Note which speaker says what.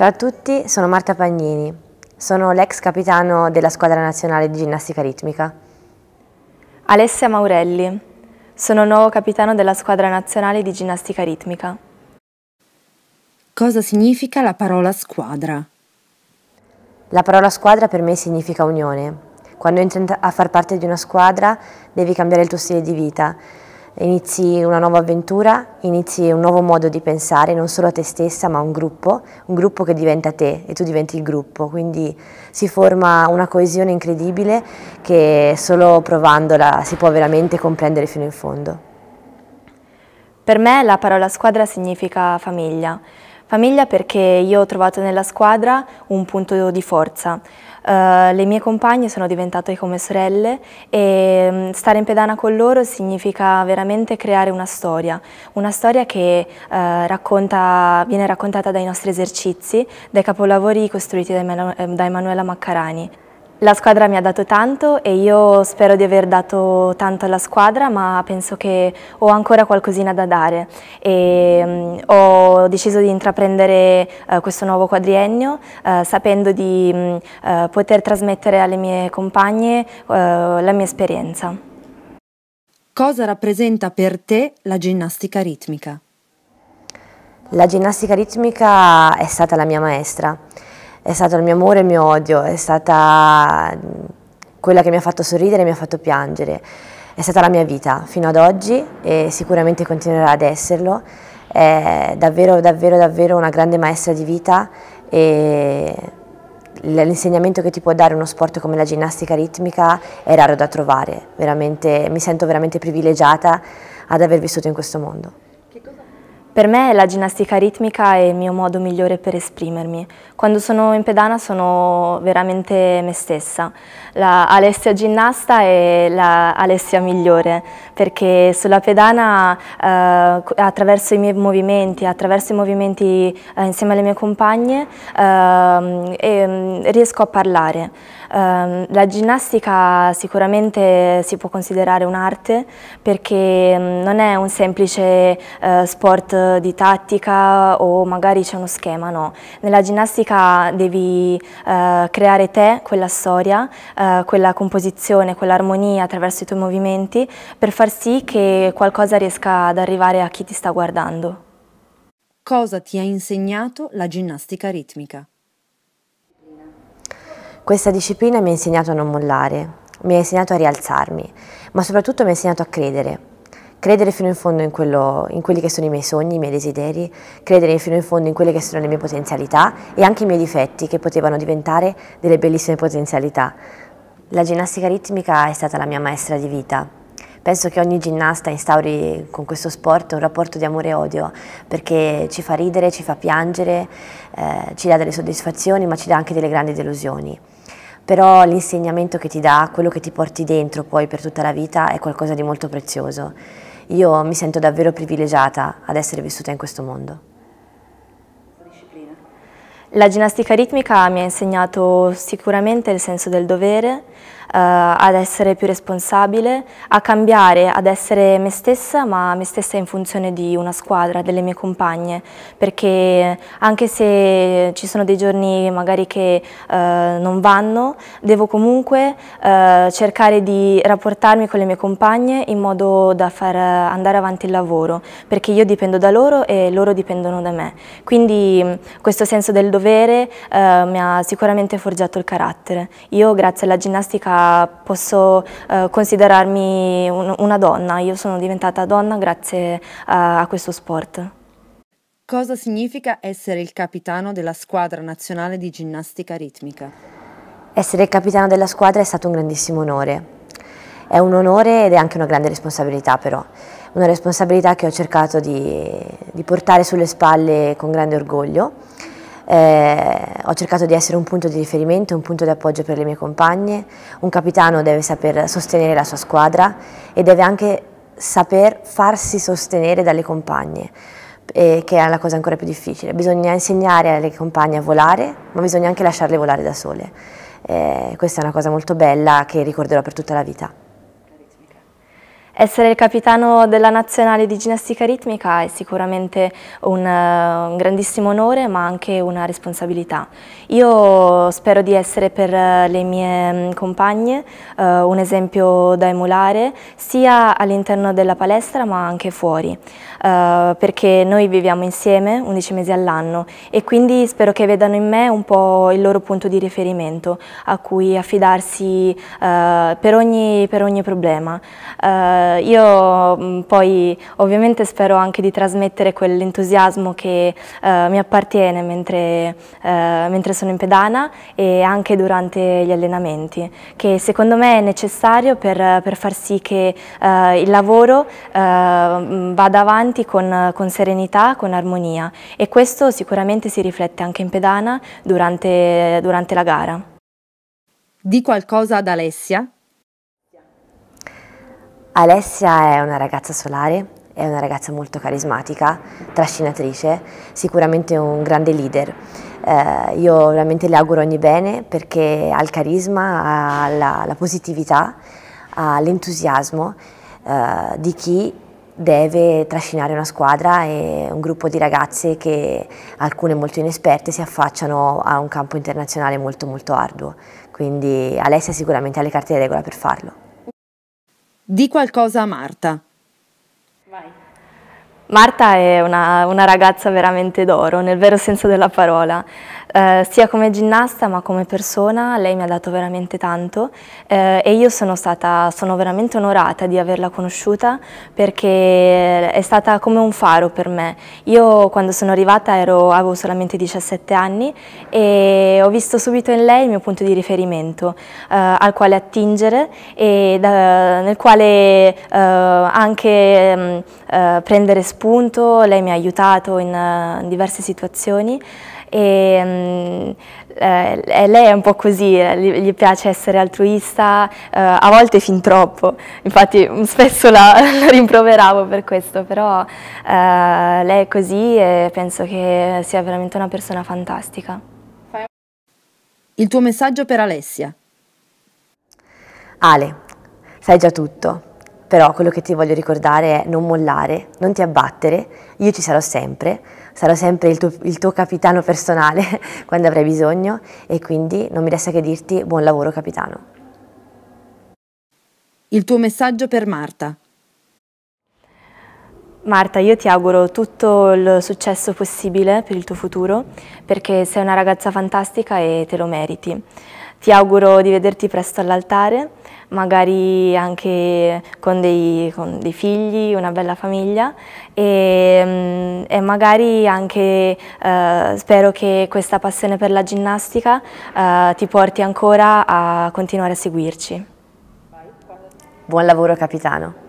Speaker 1: Ciao a tutti, sono Marta Pagnini, sono l'ex capitano della squadra nazionale di ginnastica ritmica. Alessia Maurelli, sono nuovo capitano
Speaker 2: della squadra nazionale di ginnastica ritmica.
Speaker 1: Cosa significa la parola squadra? La parola squadra per me significa unione. Quando entri a far parte di una squadra devi cambiare il tuo stile di vita, inizi una nuova avventura, inizi un nuovo modo di pensare, non solo a te stessa ma a un gruppo, un gruppo che diventa te e tu diventi il gruppo, quindi si forma una coesione incredibile che solo provandola si può veramente comprendere fino in fondo.
Speaker 2: Per me la parola squadra significa famiglia. Famiglia perché io ho trovato nella squadra un punto di forza, eh, le mie compagne sono diventate come sorelle e mm, stare in pedana con loro significa veramente creare una storia, una storia che uh, racconta, viene raccontata dai nostri esercizi, dai capolavori costruiti da, eh, Emanuela Maccarani. La squadra mi ha dato tanto e io spero di aver dato tanto alla squadra, ma penso che ho ancora qualcosina da dare. E, um, ho deciso di intraprendere uh, questo nuovo quadriennio uh, sapendo di um, uh, poter trasmettere alle mie compagne la mia esperienza. Cosa rappresenta per te
Speaker 1: la ginnastica ritmica? La ginnastica ritmica è stata la mia maestra è stato il mio amore e il mio odio, è stata quella che mi ha fatto sorridere e mi ha fatto piangere. È stata la mia vita fino ad oggi e sicuramente continuerà ad esserlo. È davvero, davvero, davvero una grande maestra di vita e l'insegnamento che ti può dare uno sport come la ginnastica ritmica è raro da trovare. Veramente, mi sento veramente privilegiata ad aver vissuto in questo mondo. Per me la ginnastica ritmica è il mio modo migliore per
Speaker 2: esprimermi. Quando sono in pedana sono veramente me stessa. La Alessia ginnasta è la Alessia migliore perché sulla pedana eh, attraverso i miei movimenti, attraverso i movimenti eh, insieme alle mie compagne eh, riesco a parlare. Ehm, la ginnastica sicuramente si può considerare un'arte perché mm, non è un semplice eh, sport eh, di tattica o magari c'è uno schema, no. Nella ginnastica devi eh, creare te quella storia, eh, quella composizione, quell'armonia attraverso i tuoi movimenti per far sì che qualcosa riesca ad arrivare a chi ti sta guardando.
Speaker 1: Cosa ti ha insegnato la
Speaker 2: ginnastica
Speaker 1: ritmica? Questa disciplina mi ha insegnato a non mollare, mi ha insegnato a rialzarmi, ma soprattutto mi ha insegnato a credere, credere fino in fondo in, quello, in, quelli che sono i miei sogni, i miei desideri, credere fino in fondo in quelle che sono le mie potenzialità e anche i miei difetti che potevano diventare delle bellissime potenzialità. La ginnastica ritmica è stata la mia maestra di vita. Penso che ogni ginnasta instauri con questo sport un rapporto di amore e odio, perché ci fa ridere, ci fa piangere, eh, ci dà delle soddisfazioni, ma ci dà anche delle grandi delusioni però l'insegnamento che ti dà, quello che ti porti dentro poi per tutta la vita è qualcosa di molto prezioso. Io mi sento davvero privilegiata ad essere vissuta in questo mondo.
Speaker 2: La ginnastica ritmica mi ha insegnato sicuramente il senso del dovere, eh, ad essere più responsabile, a cambiare, ad essere me stessa, ma me stessa in funzione di una squadra, delle mie compagne, perché anche se ci sono dei giorni magari che eh, non vanno, devo comunque eh, cercare di rapportarmi con le mie compagne in modo da far andare avanti il lavoro, perché io dipendo da loro e loro dipendono da me. Quindi questo senso del dovere mi ha sicuramente forgiato il carattere. Io grazie alla ginnastica posso eh, considerarmi un, una donna, io sono diventata donna grazie a, eh, a questo sport. Cosa significa essere il capitano
Speaker 1: della squadra nazionale di ginnastica ritmica? Essere il capitano della squadra è stato un grandissimo onore. È un onore ed è anche una grande responsabilità però, una responsabilità che ho cercato di, di portare sulle spalle con grande orgoglio eh, ho cercato di essere un punto di riferimento, un punto di appoggio per le mie compagne. Un capitano deve saper sostenere la sua squadra e deve anche saper farsi sostenere dalle compagne, eh, che è la cosa ancora più difficile. Bisogna insegnare alle compagne a volare, ma bisogna anche lasciarle volare da sole. Eh, questa è una cosa molto bella che ricorderò per tutta la vita. Essere il capitano della nazionale
Speaker 2: di ginnastica ritmica è sicuramente un, eh, un, grandissimo onore ma anche una responsabilità. Io spero di essere per eh, le mie mm, compagne eh, un esempio da emulare sia all'interno della palestra ma anche fuori eh, perché noi viviamo insieme 11 mesi all'anno e quindi spero che vedano in me un po' il loro punto di riferimento a cui affidarsi eh, per, ogni, per, ogni, problema eh, eh, io mh, mm, poi ovviamente spero anche di trasmettere quell'entusiasmo che eh, mi appartiene mentre, eh, mentre, sono in pedana e anche durante gli allenamenti, che secondo me è necessario per, per far sì che eh, il lavoro eh, mm, vada avanti con, con, serenità, con armonia e questo sicuramente si riflette anche in pedana durante, durante la gara. Di qualcosa ad Alessia,
Speaker 1: Alessia è una ragazza solare, è una ragazza molto carismatica, trascinatrice, sicuramente un grande leader. Eh, io veramente le auguro ogni bene perché ha il carisma, ha la, la positività, ha l'entusiasmo eh, di chi deve trascinare una squadra e un gruppo di ragazze che alcune molto inesperte si affacciano a un campo internazionale molto molto arduo. Quindi Alessia sicuramente ha le carte di regola per farlo. Di qualcosa a Marta.
Speaker 2: Vai. Marta è una, una ragazza veramente d'oro, nel vero senso della parola. Eh, sia come ginnasta ma come persona lei mi ha dato veramente tanto eh, e io sono, stata, sono veramente onorata di averla conosciuta perché è stata come un faro per me. Io quando sono arrivata ero, avevo solamente 17 anni e ho visto subito in lei il mio punto di riferimento eh, al quale attingere e da, nel quale eh, anche mm, eh, prendere spunto, lei mi ha aiutato in, eh, in diverse situazioni e mm, eh, lei è un po' così, eh, gli piace essere altruista, eh, a volte fin troppo, infatti mm, spesso la, la rimproveravo per questo, però eh, lei è così e penso che sia veramente una persona fantastica.
Speaker 1: Il tuo messaggio per Alessia. Ale, sai già tutto però quello che ti voglio ricordare è non mollare, non ti abbattere, io ci sarò sempre, sarò sempre il tuo, il tuo capitano personale quando avrai bisogno e quindi non mi resta che dirti buon lavoro capitano. Il tuo messaggio per Marta.
Speaker 2: Marta, io ti auguro tutto il successo possibile per il tuo futuro perché sei una ragazza fantastica e te lo meriti. Ti auguro di vederti presto all'altare magari anche con dei, con dei figli, una bella famiglia e, mm, e magari anche eh, spero che questa passione per la ginnastica eh, ti porti ancora a continuare a seguirci. Buon lavoro capitano.